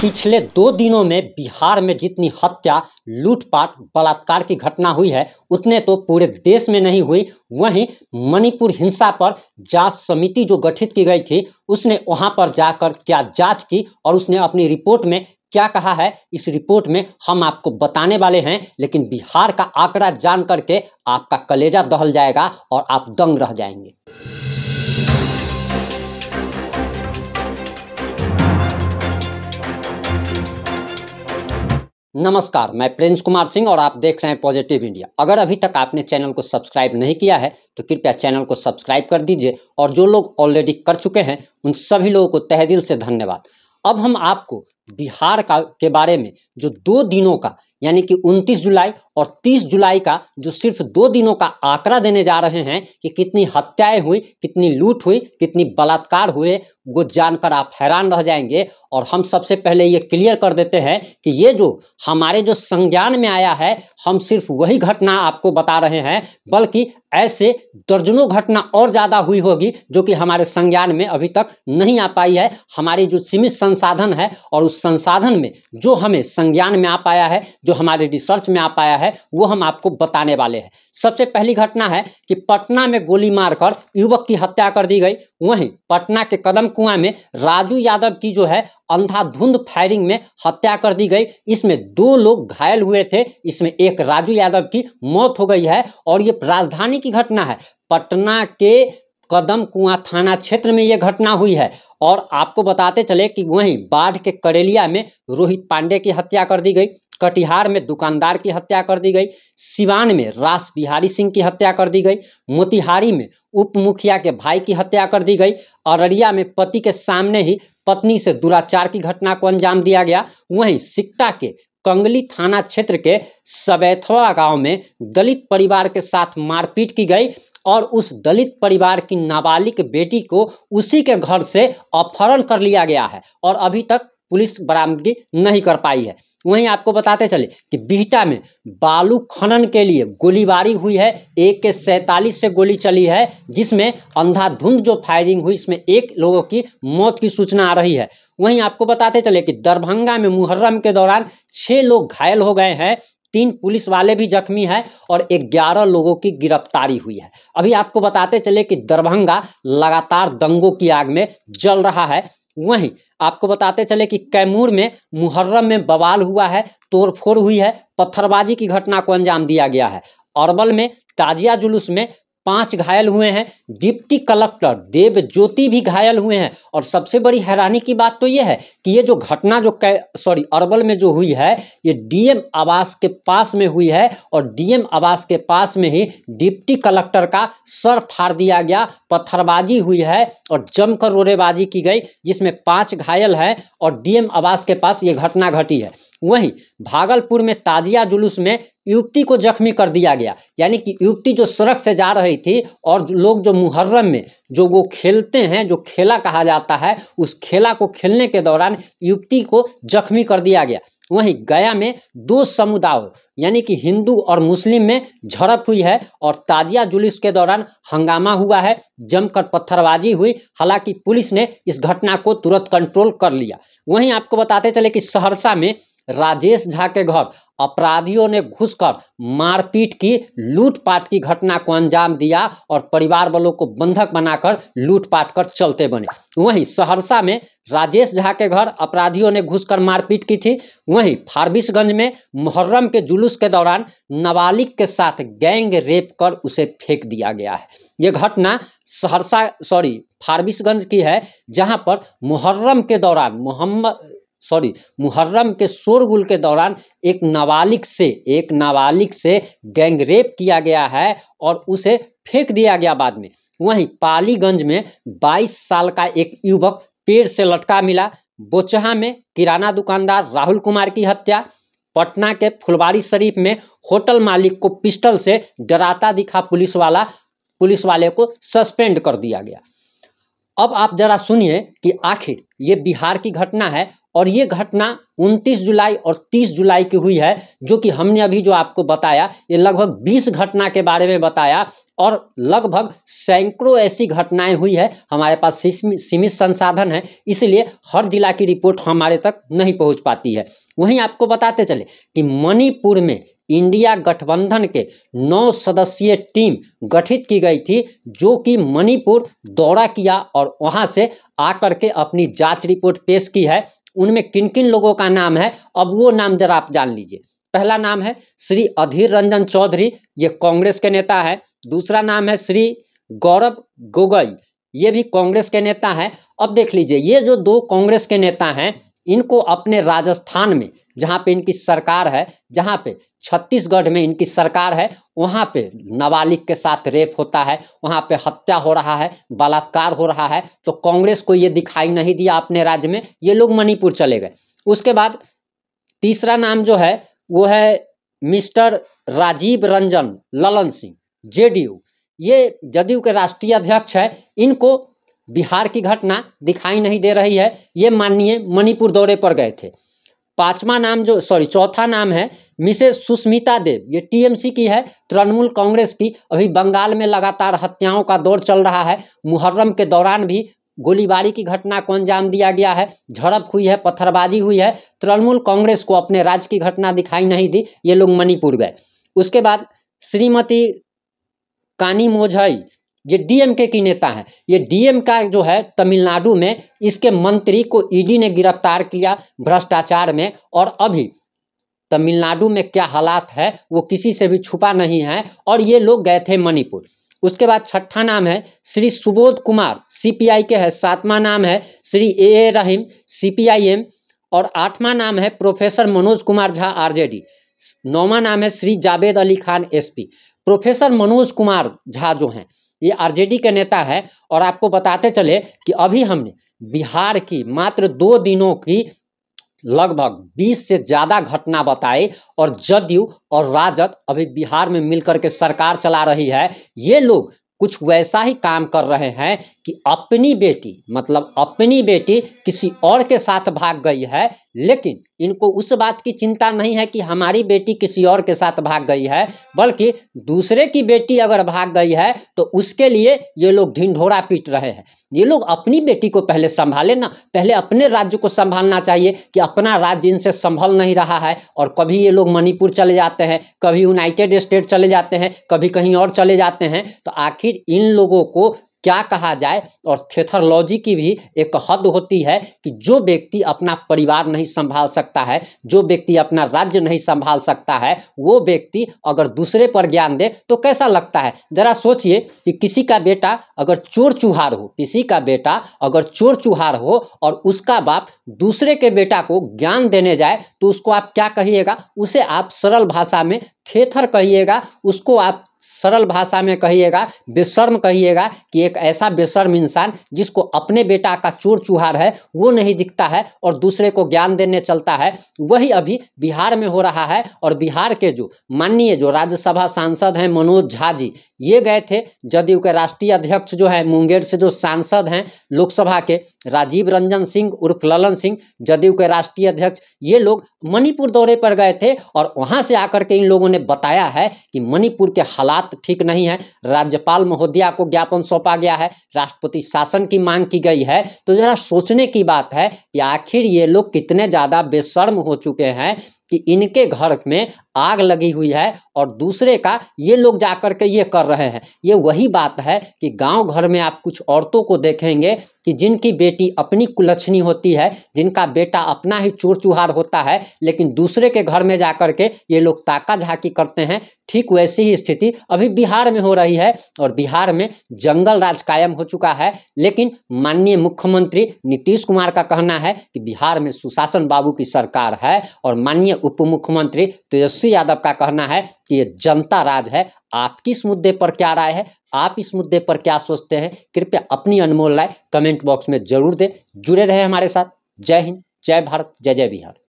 पिछले दो दिनों में बिहार में जितनी हत्या लूटपाट बलात्कार की घटना हुई है उतने तो पूरे देश में नहीं हुई वहीं मणिपुर हिंसा पर जांच समिति जो गठित की गई थी उसने वहां पर जाकर क्या जांच की और उसने अपनी रिपोर्ट में क्या कहा है इस रिपोर्ट में हम आपको बताने वाले हैं लेकिन बिहार का आंकड़ा जान करके आपका कलेजा दहल जाएगा और आप दंग रह जाएंगे नमस्कार मैं प्रिंस कुमार सिंह और आप देख रहे हैं पॉजिटिव इंडिया अगर अभी तक आपने चैनल को सब्सक्राइब नहीं किया है तो कृपया चैनल को सब्सक्राइब कर दीजिए और जो लोग ऑलरेडी कर चुके हैं उन सभी लोगों को तहदिल से धन्यवाद अब हम आपको बिहार का के बारे में जो दो दिनों का यानी कि 29 जुलाई और 30 जुलाई का जो सिर्फ दो दिनों का आंकड़ा देने जा रहे हैं कि कितनी हत्याएं हुई कितनी लूट हुई कितनी बलात्कार हुए वो जानकर आप हैरान रह जाएंगे और हम सबसे पहले ये क्लियर कर देते हैं कि ये जो हमारे जो संज्ञान में आया है हम सिर्फ वही घटना आपको बता रहे हैं बल्कि ऐसे दर्जनों घटना और ज़्यादा हुई होगी जो कि हमारे संज्ञान में अभी तक नहीं आ पाई है हमारी जो सीमित संसाधन है और उस संसाधन में जो हमें संज्ञान में आ पाया है जो जो हमारे रिसर्च में आ पाया है वो हम आपको बताने वाले हैं सबसे पहली घटना है कि पटना में गोली मारकर युवक की हत्या कर दी गई वहीं पटना के कदम कुआं में राजू यादव की जो है अंधाधुंध फायरिंग में हत्या कर दी गई इसमें दो लोग घायल हुए थे इसमें एक राजू यादव की मौत हो गई है और ये राजधानी की घटना है पटना के कदम कुआं थाना क्षेत्र में ये घटना हुई है और आपको बताते चले कि वहीं बाढ़ के करेलिया में रोहित पांडे की हत्या कर दी गई कटिहार में दुकानदार की हत्या कर दी गई सिवान में रास बिहारी सिंह की हत्या कर दी गई मोतिहारी में उप मुखिया के भाई की हत्या कर दी गई अररिया में पति के सामने ही पत्नी से दुराचार की घटना को अंजाम दिया गया वहीं सिक्टा के कंगली थाना क्षेत्र के सबैथवा गांव में दलित परिवार के साथ मारपीट की गई और उस दलित परिवार की नाबालिग बेटी को उसी के घर से अपहरण कर लिया गया है और अभी तक पुलिस बरामदगी नहीं कर पाई है वहीं आपको बताते चले कि बिहटा में बालू खनन के लिए गोलीबारी हुई है एक के सैतालीस से गोली चली है जिसमें अंधाधुंध जो फायरिंग हुई इसमें एक लोगों की मौत की सूचना आ रही है वहीं आपको बताते चले कि दरभंगा में मुहर्रम के दौरान छः लोग घायल हो गए हैं तीन पुलिस वाले भी जख्मी हैं और ग्यारह लोगों की गिरफ्तारी हुई है अभी आपको बताते चले कि दरभंगा लगातार दंगों की आग में जल रहा है वहीं आपको बताते चले कि कैमूर में मुहर्रम में बवाल हुआ है तोड़फोड़ हुई है पत्थरबाजी की घटना को अंजाम दिया गया है अरबल में ताजिया जुलूस में पांच घायल हुए हैं डिप्टी कलेक्टर देव ज्योति भी घायल हुए हैं और सबसे बड़ी हैरानी की बात तो ये है कि ये जो घटना जो सॉरी अरवल में जो हुई है ये डीएम आवास के पास में हुई है और डीएम आवास के पास में ही डिप्टी कलेक्टर का सर फाड़ दिया गया पत्थरबाजी हुई है और जमकर रोरेबाजी की गई जिसमें पाँच घायल हैं और डीएम आवास के पास ये घटना घटी है वहीं भागलपुर में ताजिया जुलूस में युवती को जख्मी कर दिया गया यानी कि युवती जो सड़क से जा रही थी और लोग जो मुहर्रम में जो वो खेलते हैं जो खेला कहा जाता है उस खेला को खेलने के दौरान युवती को जख्मी कर दिया गया वहीं गया में दो समुदाय यानी कि हिंदू और मुस्लिम में झड़प हुई है और ताजिया जुलूस के दौरान हंगामा हुआ है जमकर पत्थरबाजी हुई हालांकि पुलिस ने इस घटना को तुरंत कंट्रोल कर लिया वहीं आपको बताते चले कि सहरसा में राजेश झा के घर अपराधियों ने घुसकर मारपीट की लूटपाट की घटना को अंजाम दिया और परिवार वालों को बंधक बनाकर लूटपाट कर चलते बने वहीं सहरसा में राजेश झा के घर अपराधियों ने घुसकर मारपीट की थी वहीं फारबिसगंज में मुहर्रम के जुलूस के दौरान नाबालिग के साथ गैंग रेप कर उसे फेंक दिया गया है ये घटना सहरसा सॉरी फारबिसगंज की है जहाँ पर मुहर्रम के दौरान मोहम्मद सॉरी मुहर्रम के शोरगुल के दौरान एक नाबालिग से एक नाबालिग से गैंग रेप किया गया है और उसे फेंक दिया गया बाद में वहीं पालीगंज में 22 साल का एक युवक पेड़ से लटका मिला बोचहा में किराना दुकानदार राहुल कुमार की हत्या पटना के फुलवारी शरीफ में होटल मालिक को पिस्टल से डराता दिखा पुलिस वाला पुलिस वाले को सस्पेंड कर दिया गया अब आप जरा सुनिए कि आखिर ये बिहार की घटना है और ये घटना 29 जुलाई और 30 जुलाई की हुई है जो कि हमने अभी जो आपको बताया ये लगभग 20 घटना के बारे में बताया और लगभग सैकड़ों ऐसी घटनाएं हुई है हमारे पास सीमित संसाधन है इसलिए हर जिला की रिपोर्ट हमारे तक नहीं पहुंच पाती है वहीं आपको बताते चले कि मणिपुर में इंडिया गठबंधन के नौ सदस्यीय टीम गठित की गई थी जो कि मणिपुर दौरा किया और वहां से आकर के अपनी जांच रिपोर्ट पेश की है उनमें किन किन लोगों का नाम है अब वो नाम जरा आप जान लीजिए पहला नाम है श्री अधीर रंजन चौधरी ये कांग्रेस के नेता है दूसरा नाम है श्री गौरव गोगोई ये भी कांग्रेस के नेता है अब देख लीजिए ये जो दो कांग्रेस के नेता हैं इनको अपने राजस्थान में जहाँ पे इनकी सरकार है जहाँ पे छत्तीसगढ़ में इनकी सरकार है वहाँ पे नाबालिग के साथ रेप होता है वहाँ पे हत्या हो रहा है बलात्कार हो रहा है तो कांग्रेस को ये दिखाई नहीं दिया अपने राज्य में ये लोग मणिपुर चले गए उसके बाद तीसरा नाम जो है वो है मिस्टर राजीव रंजन ललन सिंह जे ये जदयू के राष्ट्रीय अध्यक्ष है इनको बिहार की घटना दिखाई नहीं दे रही है ये माननीय मणिपुर दौरे पर गए थे पांचवा नाम जो सॉरी चौथा नाम है मिसेस सुष्मिता देव ये टीएमसी की है तृणमूल कांग्रेस की अभी बंगाल में लगातार हत्याओं का दौर चल रहा है मुहर्रम के दौरान भी गोलीबारी की घटना को अंजाम दिया गया है झड़प हुई है पत्थरबाजी हुई है तृणमूल कांग्रेस को अपने राज्य की घटना दिखाई नहीं दी ये लोग मणिपुर गए उसके बाद श्रीमती कानी मोझई ये डीएमके की नेता है ये डीएम का जो है तमिलनाडु में इसके मंत्री को ईडी e ने गिरफ्तार किया भ्रष्टाचार में और अभी तमिलनाडु में क्या हालात है वो किसी से भी छुपा नहीं है और ये लोग गए थे मणिपुर उसके बाद छठा नाम है श्री सुबोध कुमार सीपीआई के है सातवां नाम है श्री ए ए रहीम सीपीआईएम और आठवां नाम है प्रोफेसर मनोज कुमार झा आरजेडी जे नाम है श्री जावेद अली खान एसपी प्रोफेसर मनोज कुमार झा जो हैं ये आरजेडी के नेता है और आपको बताते चले कि अभी हमने बिहार की मात्र दो दिनों की लगभग 20 से ज़्यादा घटना बताई और जदयू और राजद अभी बिहार में मिलकर के सरकार चला रही है ये लोग कुछ वैसा ही काम कर रहे हैं कि अपनी बेटी मतलब अपनी बेटी किसी और के साथ भाग गई है लेकिन इनको उस बात की चिंता नहीं है कि हमारी बेटी किसी और के साथ भाग गई है बल्कि दूसरे की बेटी अगर भाग गई है तो उसके लिए ये लोग ढिंढोरा पीट रहे हैं ये लोग अपनी बेटी को पहले संभाले ना पहले अपने राज्य को संभालना चाहिए कि अपना राज्य इनसे संभल नहीं रहा है और कभी ये लोग मणिपुर चले जाते हैं कभी यूनाइटेड स्टेट चले जाते हैं कभी कहीं और चले जाते हैं तो आखिर इन लोगों को क्या कहा जाए और थेथरलॉजी की भी एक हद होती है कि जो व्यक्ति अपना परिवार नहीं संभाल सकता है जो व्यक्ति अपना राज्य नहीं संभाल सकता है वो व्यक्ति अगर दूसरे पर ज्ञान दे तो कैसा लगता है ज़रा सोचिए कि किसी का बेटा अगर चोर चुहार हो किसी का बेटा अगर चोर चुहार हो और उसका बाप दूसरे के बेटा को ज्ञान देने जाए तो उसको आप क्या कहिएगा उसे आप सरल भाषा में खेथर कहिएगा उसको आप सरल भाषा में कहिएगा बेशर्म कहिएगा कि एक ऐसा बेशर्म इंसान जिसको अपने बेटा का चोर चुहार है वो नहीं दिखता है और दूसरे को ज्ञान देने चलता है वही अभी बिहार में हो रहा है और बिहार के जो माननीय जो राज्यसभा सांसद हैं मनोज झा जी ये गए थे जदयू के राष्ट्रीय अध्यक्ष जो है मुंगेर से जो सांसद हैं लोकसभा के राजीव रंजन सिंह उर्फ ललन सिंह जदयू के राष्ट्रीय अध्यक्ष ये लोग मणिपुर दौरे पर गए थे और वहाँ से आकर के इन लोगों ने बताया है कि मणिपुर के हालात ठीक नहीं है राज्यपाल महोदया को ज्ञापन सौंपा गया है राष्ट्रपति शासन की मांग की गई है तो जरा सोचने की बात है कि आखिर ये लोग कितने ज़्यादा बेशर्म हो चुके हैं कि इनके घर में आग लगी हुई है और दूसरे का ये लोग जाकर के ये कर रहे हैं ये वही बात है कि गांव घर में आप कुछ औरतों को देखेंगे कि जिनकी बेटी अपनी कुलक्षणी होती है जिनका बेटा अपना ही चोर चुहार होता है लेकिन दूसरे के घर में जा कर के ये लोग ताका झाकी करते हैं ठीक वैसी ही स्थिति अभी बिहार में हो रही है और बिहार में जंगल राज कायम हो चुका है लेकिन माननीय मुख्यमंत्री नीतीश कुमार का कहना है कि बिहार में सुशासन बाबू की सरकार है और माननीय उप मुख्यमंत्री तेजस्वी यादव का कहना है कि ये जनता राज है आप किस मुद्दे पर क्या राय है आप इस मुद्दे पर क्या सोचते हैं कृपया अपनी अनमोल राय कमेंट बॉक्स में जरूर दें जुड़े रहे हमारे साथ जय हिंद जय भारत जय जय बिहार